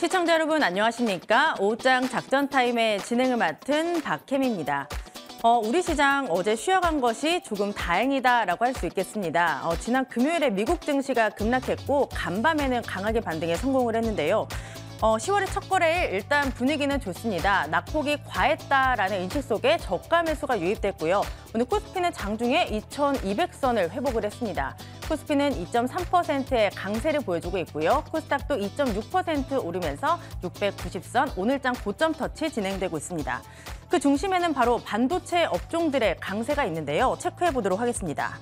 시청자 여러분 안녕하십니까? 오장 작전 타임의 진행을 맡은 박혜미입니다. 어, 우리 시장 어제 쉬어간 것이 조금 다행이다라고 할 수 있겠습니다. 어, 지난 금요일에 미국 증시가 급락했고 간밤에는 강하게 반등에 성공을 했는데요. 어, 10월의 첫 거래일 일단 분위기는 좋습니다. 낙폭이 과했다라는 인식 속에 저가 매수가 유입됐고요. 오늘 코스피는 장중에 2,200선을 회복을 했습니다. 코스피는 2.3%의 강세를 보여주고 있고요. 코스닥도 2.6% 오르면서 690선 오늘장 고점 터치 진행되고 있습니다. 그 중심에는 바로 반도체 업종들의 강세가 있는데요. 체크해 보도록 하겠습니다.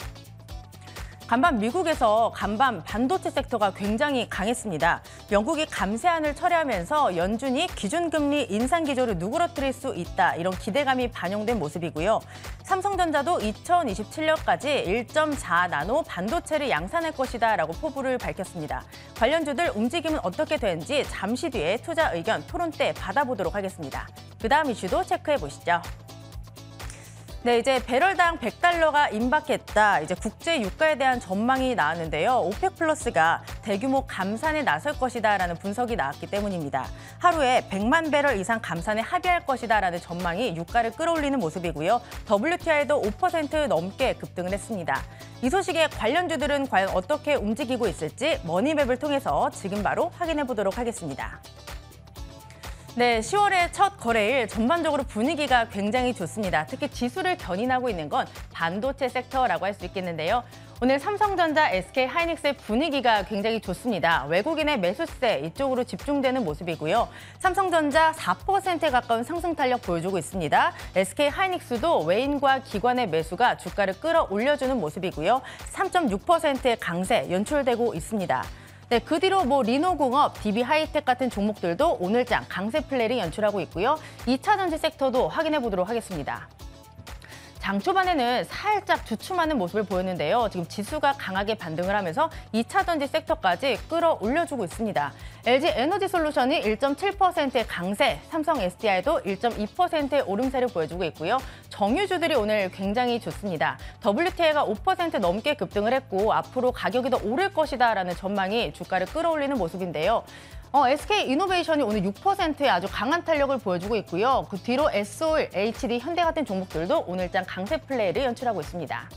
간밤 미국에서 간밤 반도체 섹터가 굉장히 강했습니다. 영국이 감세안을 철회하면서 연준이 기준금리 인상 기조를 누그러뜨릴 수 있다 이런 기대감이 반영된 모습이고요. 삼성전자도 2027년까지 1.4 나노 반도체를 양산할 것이다라고 포부를 밝혔습니다. 관련주들 움직임은 어떻게 되는지 잠시 뒤에 투자 의견 토론 때 받아보도록 하겠습니다. 그 다음 이슈도 체크해 보시죠. 네, 이제 배럴당 100달러가 임박했다. 이제 국제 유가에 대한 전망이 나왔는데요. 오펙 플러스가 대규모 감산에 나설 것이다라는 분석이 나왔기 때문입니다. 하루에 100만 배럴 이상 감산에 합의할 것이다라는 전망이 유가를 끌어올리는 모습이고요. WTI도 5% 넘게 급등을 했습니다. 이 소식에 관련주들은 과연 어떻게 움직이고 있을지 머니맵을 통해서 지금 바로 확인해 보도록 하겠습니다. 네, 10월의 첫 거래일 전반적으로 분위기가 굉장히 좋습니다. 특히 지수를 견인하고 있는 건 반도체 섹터라고 할 수 있겠는데요. 오늘 삼성전자, SK하이닉스의 분위기가 굉장히 좋습니다. 외국인의 매수세 이쪽으로 집중되는 모습이고요. 삼성전자 4%에 가까운 상승 탄력 보여주고 있습니다. SK하이닉스도 외인과 기관의 매수가 주가를 끌어올려주는 모습이고요. 3.6%의 강세 연출되고 있습니다. 네, 그 뒤로 뭐 리노공업, DB 하이텍 같은 종목들도 오늘장 강세 플레이를 연출하고 있고요. 2차 전지 섹터도 확인해 보도록 하겠습니다. 장 초반에는 살짝 주춤하는 모습을 보였는데요. 지금 지수가 강하게 반등을 하면서 2차 전지 섹터까지 끌어올려주고 있습니다. LG 에너지 솔루션이 1.7%의 강세, 삼성 SDI도 1.2%의 오름세를 보여주고 있고요. 정유주들이 오늘 굉장히 좋습니다. WTI가 5% 넘게 급등을 했고 앞으로 가격이 더 오를 것이다라는 전망이 주가를 끌어올리는 모습인데요. 어, SK 이노베이션이 오늘 6%의 아주 강한 탄력을 보여주고 있고요. 그 뒤로 SOL, HD, 현대 같은 종목들도 오늘장 강세 플레이를 연출하고 있습니다.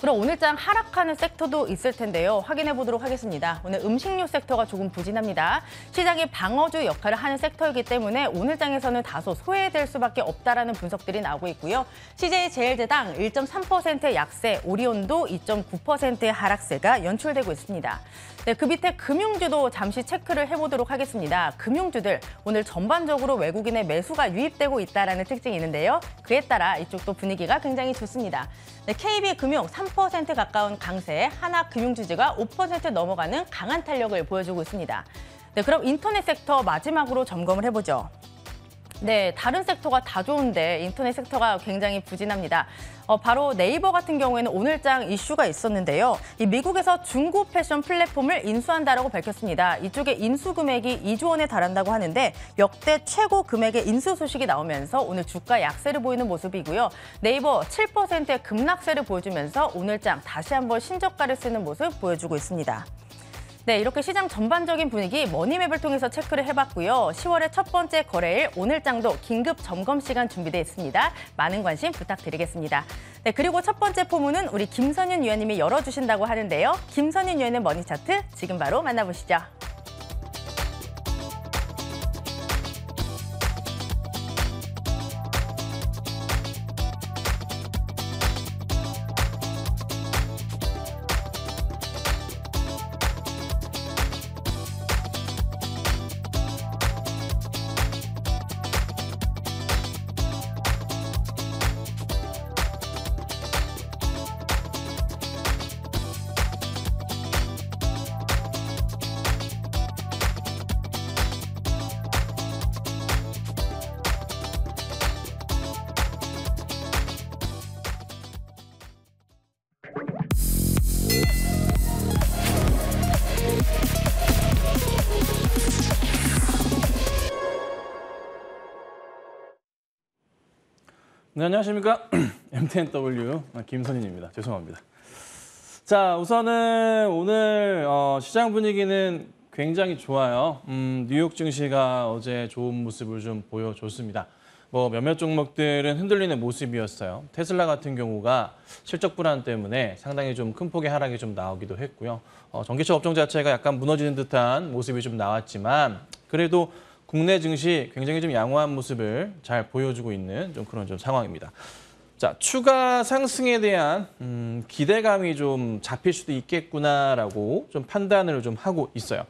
그럼 오늘장 하락하는 섹터도 있을 텐데요. 확인해 보도록 하겠습니다. 오늘 음식료 섹터가 조금 부진합니다. 시장이 방어주 역할을 하는 섹터이기 때문에 오늘장에서는 다소 소외될 수밖에 없다라는 분석들이 나오고 있고요. CJ 제일제당 1.3%의 약세, 오리온도 2.9%의 하락세가 연출되고 있습니다. 네, 그 밑에 금융주도 잠시 체크를 해보도록 하겠습니다. 금융주들 오늘 전반적으로 외국인의 매수가 유입되고 있다는 특징이 있는데요. 그에 따라 이쪽도 분위기가 굉장히 좋습니다. 네, KB금융 3% 가까운 강세, 에 하나금융주지가 5% 넘어가는 강한 탄력을 보여주고 있습니다. 네, 그럼 인터넷 섹터 마지막으로 점검을 해보죠. 네, 다른 섹터가 다 좋은데 인터넷 섹터가 굉장히 부진합니다. 어, 바로 네이버 같은 경우에는 오늘장 이슈가 있었는데요. 이 미국에서 중고 패션 플랫폼을 인수한다라고 밝혔습니다. 이쪽에 인수 금액이 2조 원에 달한다고 하는데 역대 최고 금액의 인수 소식이 나오면서 오늘 주가 약세를 보이는 모습이고요. 네이버 7%의 급락세를 보여주면서 오늘장 다시 한번 신저가를 쓰는 모습 보여주고 있습니다. 네, 이렇게 시장 전반적인 분위기 머니맵을 통해서 체크를 해봤고요. 10월의 첫 번째 거래일 오늘장도 긴급 점검 시간 준비돼 있습니다. 많은 관심 부탁드리겠습니다. 네, 그리고 첫 번째 포문은 우리 김선윤 위원님이 열어주신다고 하는데요. 김선윤 위원의 머니차트 지금 바로 만나보시죠. 네, 안녕하십니까. MTNW 김선인입니다. 죄송합니다. 자, 우선은 오늘 어, 시장 분위기는 굉장히 좋아요. 음, 뉴욕 증시가 어제 좋은 모습을 좀 보여줬습니다. 뭐 몇몇 종목들은 흔들리는 모습이었어요. 테슬라 같은 경우가 실적 불안 때문에 상당히 좀 큰 폭의 하락이 좀 나오기도 했고요. 어, 전기차 업종 자체가 약간 무너지는 듯한 모습이 좀 나왔지만 그래도 국내 증시 굉장히 좀 양호한 모습을 잘 보여주고 있는 좀 그런 좀 상황입니다. 자, 추가 상승에 대한 음, 기대감이 좀 잡힐 수도 있겠구나라고 좀 판단을 좀 하고 있어요.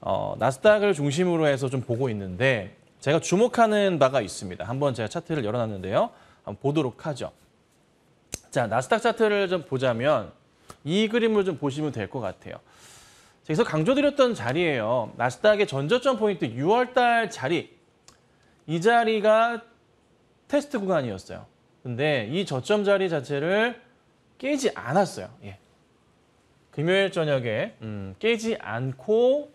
어, 나스닥을 중심으로 해서 좀 보고 있는데 제가 주목하는 바가 있습니다. 한번 제가 차트를 열어놨는데요. 한번 보도록 하죠. 자, 나스닥 차트를 좀 보자면 이 그림을 좀 보시면 될 것 같아요. 그래서 강조드렸던 자리예요. 나스닥의 전저점 포인트 6월달 자리. 이 자리가 테스트 구간이었어요. 근데 이 저점 자리 자체를 깨지 않았어요. 예. 금요일 저녁에 음, 깨지 않고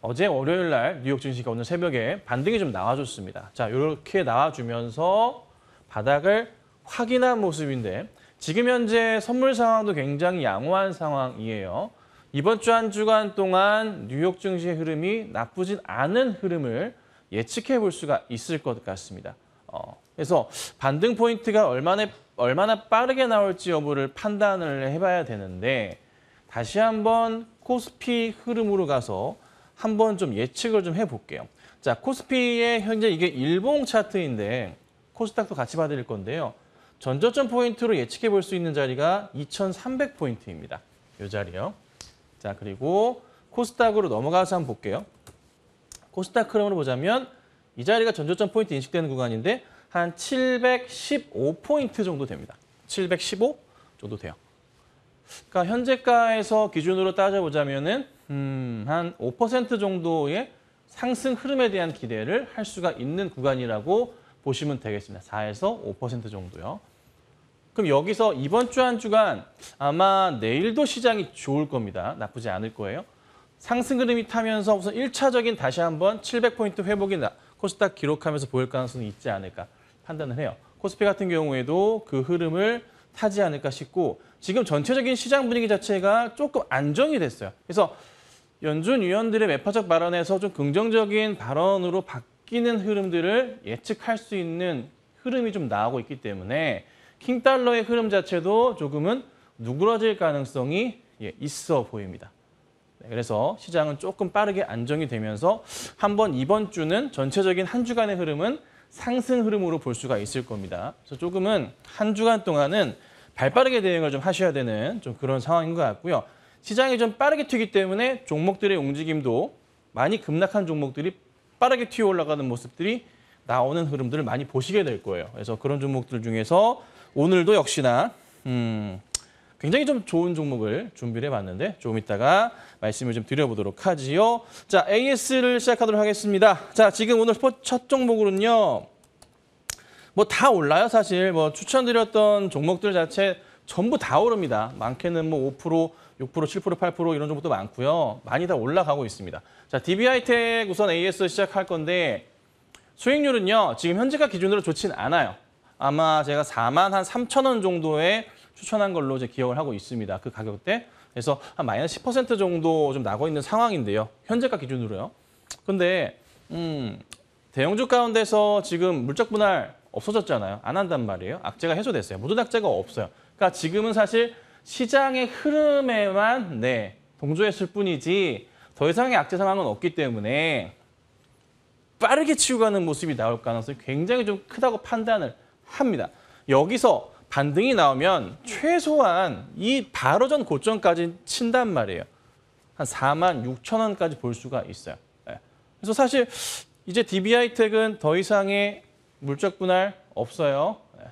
어제 월요일 날 뉴욕 증시가 오늘 새벽에 반등이 좀 나와줬습니다. 자, 이렇게 나와주면서 바닥을 확인한 모습인데 지금 현재 선물 상황도 굉장히 양호한 상황이에요. 이번 주 한 주간 동안 뉴욕 증시의 흐름이 나쁘진 않은 흐름을 예측해 볼 수가 있을 것 같습니다. 어, 그래서 반등 포인트가 얼마나, 얼마나 빠르게 나올지 여부를 판단을 해봐야 되는데 다시 한번 코스피 흐름으로 가서 한번 좀 예측을 좀 해볼게요. 자, 코스피의 현재 이게 일봉 차트인데 코스닥도 같이 받을 건데요. 전저점 포인트로 예측해 볼 수 있는 자리가 2,300포인트입니다. 이 자리요. 자, 그리고 코스닥으로 넘어가서 한번 볼게요. 코스닥 흐름으로 보자면 이 자리가 전조점 포인트 인식되는 구간인데 한 715포인트 정도 됩니다. 715 정도 돼요. 그러니까 현재가에서 기준으로 따져보자면은 음, 한5% 정도의 상승 흐름에 대한 기대를 할 수가 있는 구간이라고 보시면 되겠습니다. 4에서 5% 정도요. 그럼 여기서 이번 주 한 주간 아마 내일도 시장이 좋을 겁니다. 나쁘지 않을 거예요. 상승 그림이 타면서 우선 1차적인 다시 한번 700포인트 회복이 나, 코스닥 기록하면서 보일 가능성이 있지 않을까 판단을 해요. 코스피 같은 경우에도 그 흐름을 타지 않을까 싶고 지금 전체적인 시장 분위기 자체가 조금 안정이 됐어요. 그래서 연준 위원들의 매파적 발언에서 좀 긍정적인 발언으로 바뀌는 흐름들을 예측할 수 있는 흐름이 좀 나오고 있기 때문에 킹달러의 흐름 자체도 조금은 누그러질 가능성이 예, 있어 보입니다. 네, 그래서 시장은 조금 빠르게 안정이 되면서 한번 이번 주는 전체적인 한 주간의 흐름은 상승 흐름으로 볼 수가 있을 겁니다. 그래서 조금은 한 주간 동안은 발빠르게 대응을 좀 하셔야 되는 좀 그런 상황인 것 같고요. 시장이 좀 빠르게 튀기 때문에 종목들의 움직임도 많이 급락한 종목들이 빠르게 튀어 올라가는 모습들이 나오는 흐름들을 많이 보시게 될 거예요. 그래서 그런 종목들 중에서 오늘도 역시나 음, 굉장히 좀 좋은 종목을 준비를 해봤는데 조금 이따가 말씀을 좀 드려보도록 하지요. 자, AS를 시작하도록 하겠습니다. 자, 지금 오늘 스포츠 첫 종목으로는요. 뭐 다 올라요, 사실. 뭐 추천드렸던 종목들 자체 전부 다 오릅니다. 많게는 뭐 5%, 6%, 7%, 8% 이런 정목도 많고요. 많이 다 올라가고 있습니다. 자, d b i 이텍 우선 AS 시작할 건데 수익률은요. 지금 현재가 기준으로 좋진 않아요. 아마 제가 4만 한 3천 원 정도에 추천한 걸로 제 기억을 하고 있습니다. 그 가격대. 그래서 한 마이너스 10% 정도 좀 나고 있는 상황인데요. 현재가 기준으로요. 근데 음, 대형주 가운데서 지금 물적 분할 없어졌잖아요. 안 한단 말이에요. 악재가 해소됐어요. 모든 악재가 없어요. 그러니까 지금은 사실 시장의 흐름에만 네 동조했을 뿐이지 더 이상의 악재 상황은 없기 때문에 빠르게 치고 가는 모습이 나올 가능성이 굉장히 좀 크다고 판단을 합니다. 여기서 반등이 나오면 최소한 이 바로 전 고점까지 친단 말이에요. 한 4만 6천 원까지 볼 수가 있어요. 예. 그래서 사실 이제 d b 하텍은더 이상의 물적 분할 없어요. 예.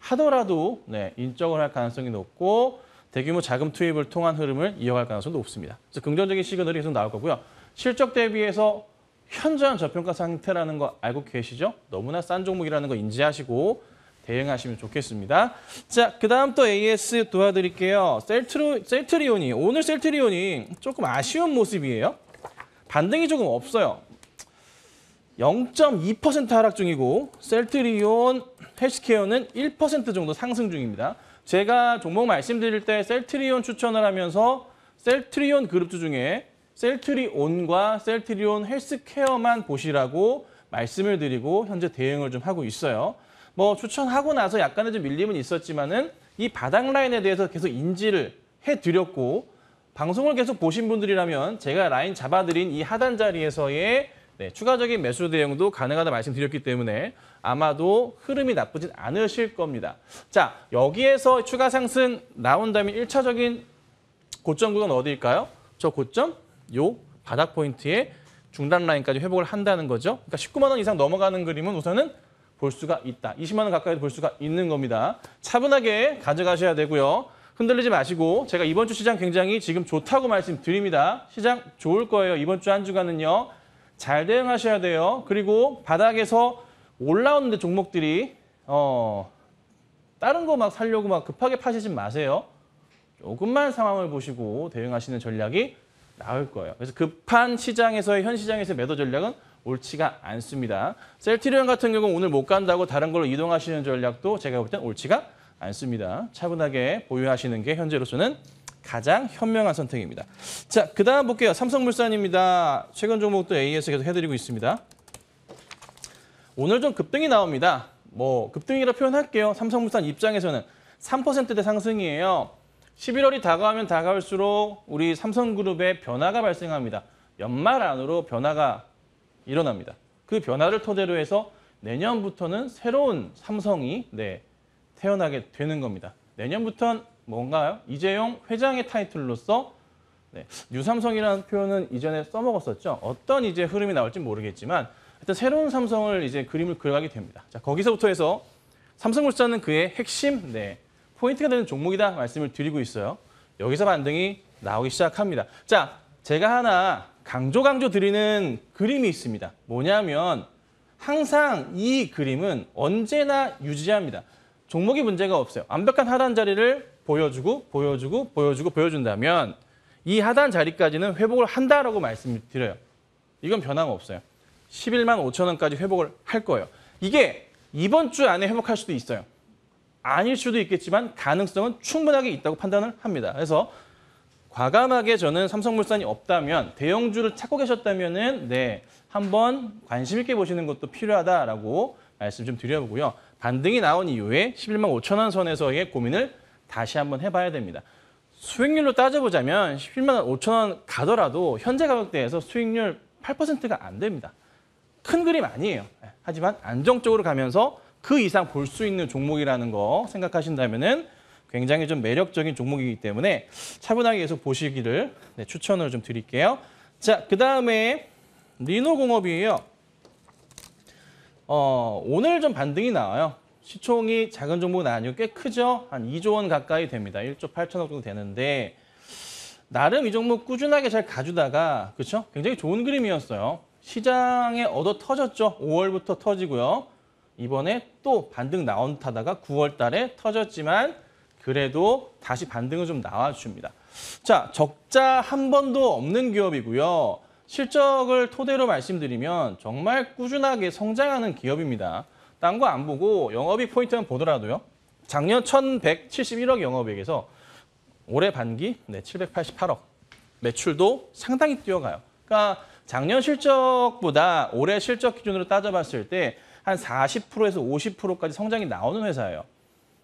하더라도 네, 인적을 할 가능성이 높고 대규모 자금 투입을 통한 흐름을 이어갈 가능성이 높습니다. 그래서 긍정적인 시그널이 계속 나올 거고요. 실적 대비해서 현저한 저평가 상태라는 거 알고 계시죠? 너무나 싼 종목이라는 거 인지하시고 대응하시면 좋겠습니다. 자, 그 다음 또 AS 도와드릴게요. 셀트로, 셀트리온이, 오늘 셀트리온이 조금 아쉬운 모습이에요. 반등이 조금 없어요. 0.2% 하락 중이고 셀트리온 헬스케어는 1% 정도 상승 중입니다. 제가 종목 말씀드릴 때 셀트리온 추천을 하면서 셀트리온 그룹주 중에 셀트리온과 셀트리온 헬스케어만 보시라고 말씀을 드리고 현재 대응을 좀 하고 있어요. 뭐 추천하고 나서 약간의 좀 밀림은 있었지만은 이 바닥 라인에 대해서 계속 인지를 해드렸고 방송을 계속 보신 분들이라면 제가 라인 잡아드린 이 하단 자리에서의 네, 추가적인 매수 대응도 가능하다 말씀드렸기 때문에 아마도 흐름이 나쁘진 않으실 겁니다. 자, 여기에서 추가 상승 나온다면 1차적인 고점 구간 어디일까요? 저 고점, 요 바닥 포인트에 중단 라인까지 회복을 한다는 거죠. 그러니까 19만 원 이상 넘어가는 그림은 우선은 볼 수가 있다. 20만 원 가까이도 볼 수가 있는 겁니다. 차분하게 가져가셔야 되고요. 흔들리지 마시고 제가 이번 주 시장 굉장히 지금 좋다고 말씀드립니다. 시장 좋을 거예요. 이번 주 한 주간은요. 잘 대응하셔야 돼요. 그리고 바닥에서 올라오는데 종목들이 어 다른 거 막 살려고 막 급하게 파시지 마세요. 조금만 상황을 보시고 대응하시는 전략이 나을 거예요. 그래서 급한 시장에서의 현 시장에서의 매도 전략은 옳지가 않습니다. 셀티리온 같은 경우 오늘 못 간다고 다른 걸로 이동하시는 전략도 제가 볼 땐 옳지가 않습니다. 차분하게 보유하시는 게 현재로서는 가장 현명한 선택입니다. 자, 그 다음 볼게요. 삼성물산입니다. 최근 종목도 AS 계속 해드리고 있습니다. 오늘 좀 급등이 나옵니다. 뭐 급등이라 표현할게요. 삼성물산 입장에서는 3%대 상승이에요. 11월이 다가오면 다가올수록 우리 삼성그룹의 변화가 발생합니다. 연말 안으로 변화가 일어납니다. 그 변화를 토대로 해서 내년부터는 새로운 삼성이 네, 태어나게 되는 겁니다. 내년부터는 뭔가요? 이재용 회장의 타이틀로서 네, 뉴삼성이라는 표현은 이전에 써먹었었죠. 어떤 이제 흐름이 나올지 모르겠지만 일단 새로운 삼성을 이제 그림을 그려가게 됩니다. 자 거기서부터 해서 삼성물산은 그의 핵심 네, 포인트가 되는 종목이다 말씀을 드리고 있어요. 여기서 반등이 나오기 시작합니다. 자 제가 하나 강조 강조 드리는 그림이 있습니다. 뭐냐면 항상 이 그림은 언제나 유지합니다. 종목이 문제가 없어요. 완벽한 하단 자리를 보여주고 보여주고 보여주고 보여준다면 이 하단 자리까지는 회복을 한다라고 말씀드려요. 이건 변화가없어요 11만 5천 원까지 회복을 할 거예요. 이게 이번 주 안에 회복할 수도 있어요. 아닐 수도 있겠지만 가능성은 충분하게 있다고 판단을 합니다. 그래서 과감하게 저는 삼성물산이 없다면 대형주를 찾고 계셨다면은 네 한번 관심 있게 보시는 것도 필요하다라고 말씀 좀 드려보고요. 반등이 나온 이후에 11만 5천 원 선에서의 고민을 다시 한번 해봐야 됩니다. 수익률로 따져보자면 11만 5천 원 가더라도 현재 가격대에서 수익률 8%가 안 됩니다. 큰 그림 아니에요. 예, 하지만 안정적으로 가면서 그 이상 볼 수 있는 종목이라는 거 생각하신다면은 굉장히 좀 매력적인 종목이기 때문에 차분하게 계속 보시기를 네, 추천을 좀 드릴게요. 자, 그 다음에 리노공업이에요. 어, 오늘 좀 반등이 나와요. 시총이 작은 종목은 아니고 꽤 크죠? 한 2조 원 가까이 됩니다. 1조 8천억 정도 되는데 나름 이 종목 꾸준하게 잘 가주다가 그렇 굉장히 좋은 그림이었어요. 시장에 얻어 터졌죠. 5월부터 터지고요. 이번에 또 반등 나온 타다가 9월 달에 터졌지만 그래도 다시 반등을좀 나와줍니다. 자, 적자 한 번도 없는 기업이고요. 실적을 토대로 말씀드리면 정말 꾸준하게 성장하는 기업입니다. 딴 거 안 보고 영업이익 포인트만 보더라도요. 작년 1,171억 영업이익에서 올해 반기 네, 788억 매출도 상당히 뛰어가요. 그러니까 작년 실적보다 올해 실적 기준으로 따져봤을 때 한 40%에서 50%까지 성장이 나오는 회사예요.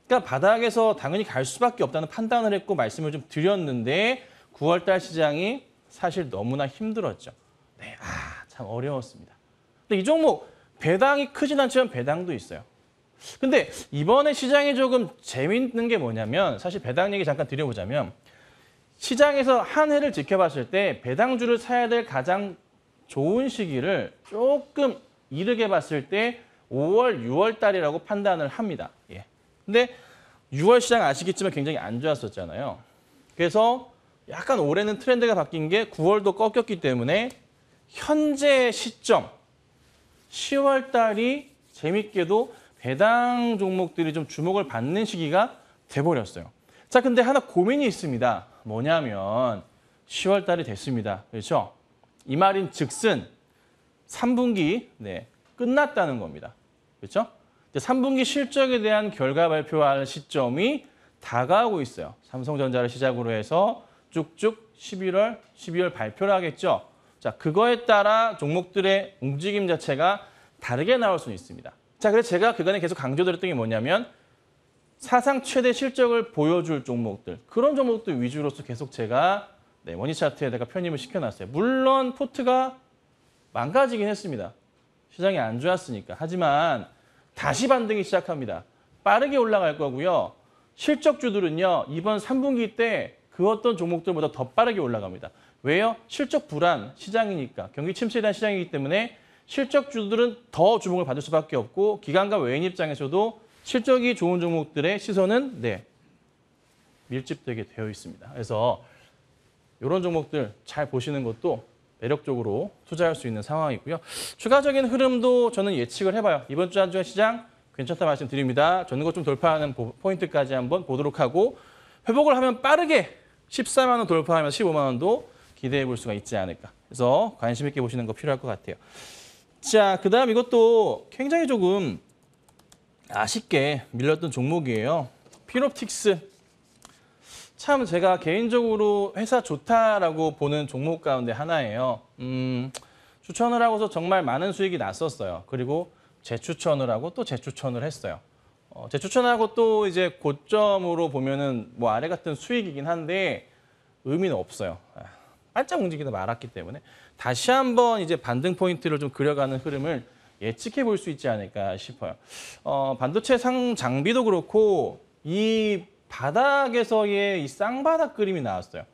그러니까 바닥에서 당연히 갈 수밖에 없다는 판단을 했고 말씀을 좀 드렸는데 9월달 시장이 사실 너무나 힘들었죠. 네, 아, 참 어려웠습니다. 근데 이 종목 배당이 크진 않지만 배당도 있어요. 근데 이번에 시장이 조금 재밌는 게 뭐냐면 사실 배당 얘기 잠깐 드려보자면 시장에서 한 해를 지켜봤을 때 배당주를 사야 될 가장 좋은 시기를 조금 이르게 봤을 때 5월, 6월 달이라고 판단을 합니다. 예. 근데 6월 시장 아시겠지만 굉장히 안 좋았었잖아요. 그래서 약간 올해는 트렌드가 바뀐 게 9월도 꺾였기 때문에 현재 시점 10월 달이 재밌게도 배당 종목들이 좀 주목을 받는 시기가 돼버렸어요. 자, 근데 하나 고민이 있습니다. 뭐냐면 10월 달이 됐습니다. 그렇죠? 이 말인 즉슨 3분기 네, 끝났다는 겁니다. 그렇죠? 3분기 실적에 대한 결과 발표할 시점이 다가오고 있어요. 삼성전자를 시작으로 해서 쭉쭉 11월, 12월 발표를 하겠죠. 자, 그거에 따라 종목들의 움직임 자체가 다르게 나올 수는 있습니다. 자, 그래서 제가 그간에 계속 강조드렸던 게 뭐냐면 사상 최대 실적을 보여줄 종목들, 그런 종목들 위주로서 계속 제가 네, 머니 차트에다가 편입을 시켜놨어요. 물론 포트가 망가지긴 했습니다. 시장이 안 좋았으니까. 하지만 다시 반등이 시작합니다. 빠르게 올라갈 거고요. 실적주들은요. 이번 3분기 때 그 어떤 종목들보다 더 빠르게 올라갑니다. 왜요? 실적 불안 시장이니까 경기 침체에 대한 시장이기 때문에 실적주들은 더 주목을 받을 수밖에 없고 기관과 외인 입장에서도 실적이 좋은 종목들의 시선은 네 밀집되게 되어 있습니다. 그래서 이런 종목들 잘 보시는 것도 매력적으로 투자할 수 있는 상황이고요. 추가적인 흐름도 저는 예측을 해봐요. 이번 주 한 주간 시장 괜찮다 말씀드립니다. 저는 것좀 돌파하는 포인트까지 한번 보도록 하고 회복을 하면 빠르게 14만 원돌파하면 15만 원도 기대해 볼 수가 있지 않을까. 그래서 관심 있게 보시는 거 필요할 것 같아요. 자, 그다음 이것도 굉장히 조금 아쉽게 밀렸던 종목이에요. 피롭틱스 참 제가 개인적으로 회사 좋다라고 보는 종목 가운데 하나예요. 음, 추천을 하고서 정말 많은 수익이 났었어요. 그리고 재추천을 하고 또 재추천을 했어요. 어, 재추천하고 또 이제 고점으로 보면은 뭐 아래 같은 수익이긴 한데 의미는 없어요. 아, 반짝 움직이다 말았기 때문에 다시 한번 이제 반등 포인트를 좀 그려가는 흐름을 예측해 볼 수 있지 않을까 싶어요. 어, 반도체 상 장비도 그렇고 이 바닥에서의 이 쌍바닥 그림이 나왔어요.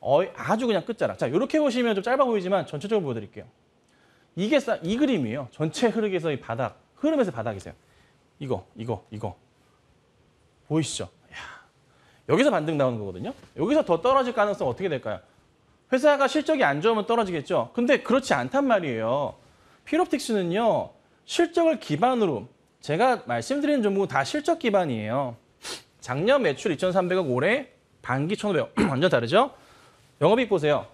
어, 아주 그냥 끝자락. 자, 이렇게 보시면 좀 짧아 보이지만 전체적으로 보여드릴게요. 이게 싸, 이 그림이에요. 전체 흐르기에서 이 바닥, 흐름에서 바닥이세요. 이거, 이거, 이거. 보이시죠? 야 여기서 반등 나오는 거거든요. 여기서 더 떨어질 가능성 어떻게 될까요? 회사가 실적이 안 좋으면 떨어지겠죠. 근데 그렇지 않단 말이에요. 피롭틱스는요. 실적을 기반으로 제가 말씀드린 종목은 다 실적 기반이에요. 작년 매출 2,300억 올해 반기 1,500억 완전 다르죠? 영업이익 보세요.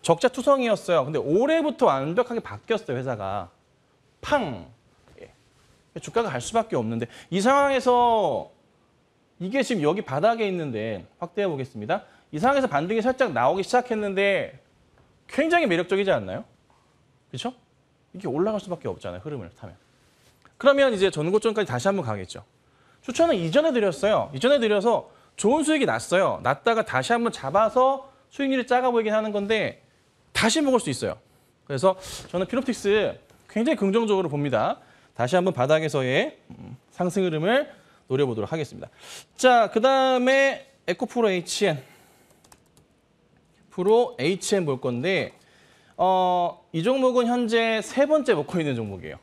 적자 투성이었어요. 근데 올해부터 완벽하게 바뀌었어요 회사가. 팡. 예. 주가가 갈 수밖에 없는데 이 상황에서 이게 지금 여기 바닥에 있는데 확대해 보겠습니다. 이 상황에서 반등이 살짝 나오기 시작했는데 굉장히 매력적이지 않나요? 그렇죠? 이게 올라갈 수밖에 없잖아요. 흐름을 타면. 그러면 이제 전고점까지 다시 한번 가겠죠. 추천은 이전에 드렸어요. 이전에 드려서 좋은 수익이 났어요. 났다가 다시 한번 잡아서 수익률이 작아 보이긴 하는 건데 다시 먹을 수 있어요. 그래서 저는 피노틱스 굉장히 긍정적으로 봅니다. 다시 한번 바닥에서의 음, 상승 흐름을 노려보도록 하겠습니다. 자, 그 다음에 에코프로 HN. 프로 HN 볼 건데 어, 이 종목은 현재 세 번째 먹고 있는 종목이에요.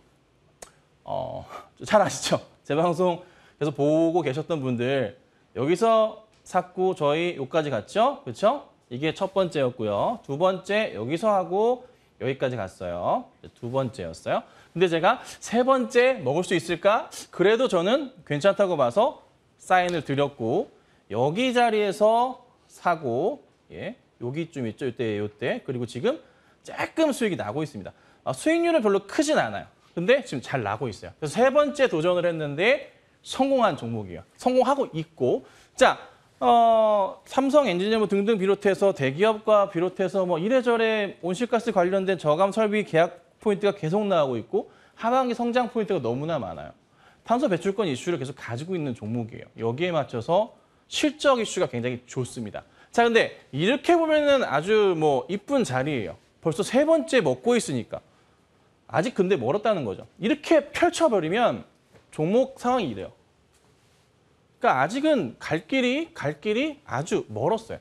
어, 잘 아시죠? 제 방송 그래서 보고 계셨던 분들 여기서 샀고 저희 여기까지 갔죠? 그렇죠? 이게 첫 번째였고요. 두 번째 여기서 하고 여기까지 갔어요. 두 번째였어요. 근데 제가 세 번째 먹을 수 있을까? 그래도 저는 괜찮다고 봐서 사인을 드렸고 여기 자리에서 사고 예, 여기쯤 있죠? 이때, 이때. 그리고 지금 조금 수익이 나고 있습니다. 아, 수익률은 별로 크진 않아요. 근데 지금 잘 나고 있어요. 그래서 세 번째 도전을 했는데 성공한 종목이에요. 성공하고 있고 자 어, 삼성 엔지니어 뭐 등등 비롯해서 대기업과 비롯해서 뭐 이래저래 온실가스 관련된 저감 설비 계약 포인트가 계속 나오고 있고 하반기 성장 포인트가 너무나 많아요. 탄소 배출권 이슈를 계속 가지고 있는 종목이에요. 여기에 맞춰서 실적 이슈가 굉장히 좋습니다. 자, 근데 이렇게 보면은 아주 뭐 이쁜 자리예요. 벌써 세 번째 먹고 있으니까. 아직 근데 멀었다는 거죠. 이렇게 펼쳐버리면 종목 상황이 이래요. 그러니까 아직은 갈 길이 갈 길이 아주 멀었어요.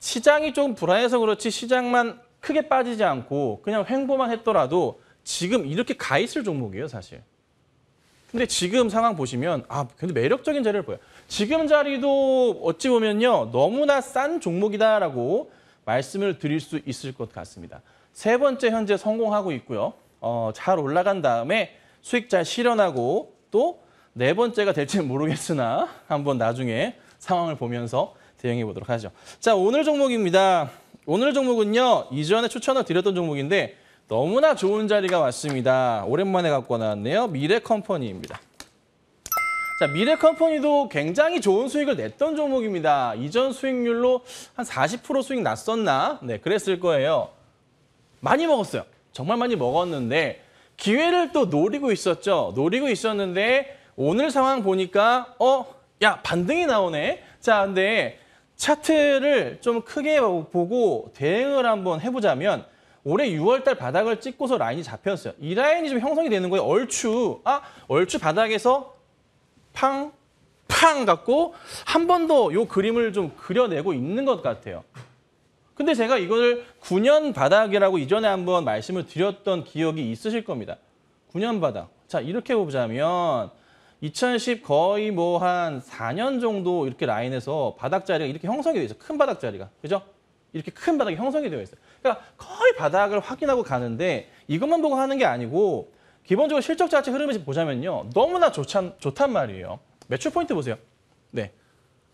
시장이 좀 불안해서 그렇지 시장만 크게 빠지지 않고 그냥 횡보만 했더라도 지금 이렇게 가 있을 종목이에요, 사실. 근데 지금 상황 보시면 아, 근데 매력적인 자리를 보여요. 지금 자리도 어찌 보면요. 너무나 싼 종목이다라고 말씀을 드릴 수 있을 것 같습니다. 세 번째 현재 성공하고 있고요. 어, 잘 올라간 다음에 수익 잘 실현하고 또네 번째가 될지는 모르겠으나 한번 나중에 상황을 보면서 대응해 보도록 하죠. 자, 오늘 종목입니다. 오늘 종목은요. 이전에 추천을 드렸던 종목인데 너무나 좋은 자리가 왔습니다. 오랜만에 갖고 나왔네요. 미래컴퍼니입니다. 자, 미래컴퍼니도 굉장히 좋은 수익을 냈던 종목입니다. 이전 수익률로 한 40% 수익 났었나? 네, 그랬을 거예요. 많이 먹었어요. 정말 많이 먹었는데 기회를 또 노리고 있었죠. 노리고 있었는데 오늘 상황 보니까 어, 야 반등이 나오네. 자, 근데 차트를 좀 크게 보고 대응을 한번 해보자면 올해 6월달 바닥을 찍고서 라인이 잡혔어요. 이 라인이 좀 형성이 되는 거예요. 얼추 아 얼추 바닥에서 팡팡 갖고 한 번 더 요 그림을 좀 그려내고 있는 것 같아요. 근데 제가 이걸 9년 바닥이라고 이전에 한번 말씀을 드렸던 기억이 있으실 겁니다. 9년 바닥. 자, 이렇게 보자면 2010 거의 뭐 한 4년 정도 이렇게 라인에서 바닥 자리가 이렇게 형성이 되어 있어요. 큰 바닥 자리가. 그죠? 이렇게 큰 바닥이 형성이 되어 있어요. 그러니까 거의 바닥을 확인하고 가는데 이것만 보고 하는 게 아니고 기본적으로 실적 자체 흐름을 보자면요. 너무나 좋참, 좋단 말이에요. 매출 포인트 보세요. 네.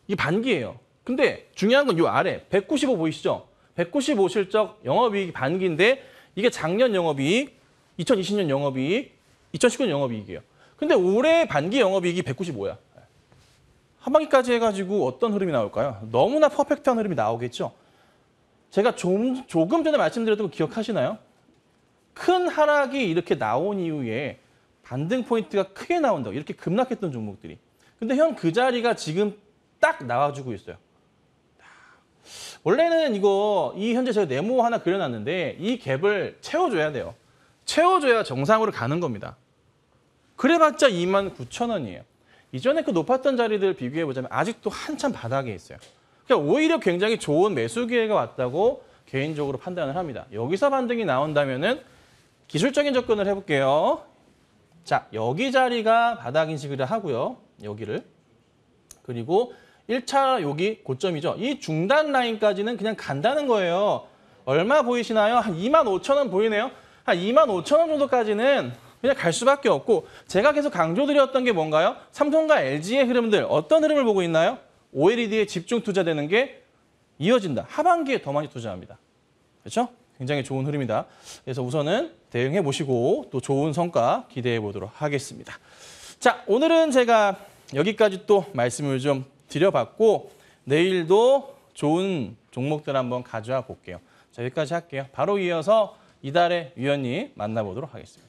이게 반기예요. 근데 중요한 건 이 아래 195 보이시죠? 195실적 영업이익 반기인데 이게 작년 영업이익, 2020년 영업이익, 2019년 영업이익이에요. 근데 올해 반기 영업이익이 195야. 한반기까지 해가지고 어떤 흐름이 나올까요? 너무나 퍼펙트한 흐름이 나오겠죠. 제가 좀, 조금 전에 말씀드렸던 거 기억하시나요? 큰 하락이 이렇게 나온 이후에 반등 포인트가 크게 나온다. 고 이렇게 급락했던 종목들이. 근데 현 그 자리가 지금 딱 나와주고 있어요. 원래는 이거 이 현재 제가 네모 하나 그려놨는데 이 갭을 채워줘야 돼요. 채워줘야 정상으로 가는 겁니다. 그래봤자 29,000원이에요. 이전에 그 높았던 자리들 비교해보자면 아직도 한참 바닥에 있어요. 그러니까 오히려 굉장히 좋은 매수 기회가 왔다고 개인적으로 판단을 합니다. 여기서 반등이 나온다면 은 기술적인 접근을 해볼게요. 자, 여기 자리가 바닥 인식을 하고요. 여기를. 그리고 1차 여기 고점이죠. 이 중단 라인까지는 그냥 간다는 거예요. 얼마 보이시나요? 한2 5 0 0 0원 보이네요. 한2 5 0 0 0원 정도까지는 그냥 갈 수밖에 없고 제가 계속 강조드렸던 게 뭔가요? 삼성과 LG의 흐름들 어떤 흐름을 보고 있나요? OLED에 집중 투자되는 게 이어진다. 하반기에 더 많이 투자합니다. 그렇죠? 굉장히 좋은 흐름이다. 그래서 우선은 대응해 보시고 또 좋은 성과 기대해 보도록 하겠습니다. 자, 오늘은 제가 여기까지 또 말씀을 좀 드려봤고 내일도 좋은 종목들 한번 가져와 볼게요. 자, 여기까지 할게요. 바로 이어서 이달의 위원님 만나보도록 하겠습니다.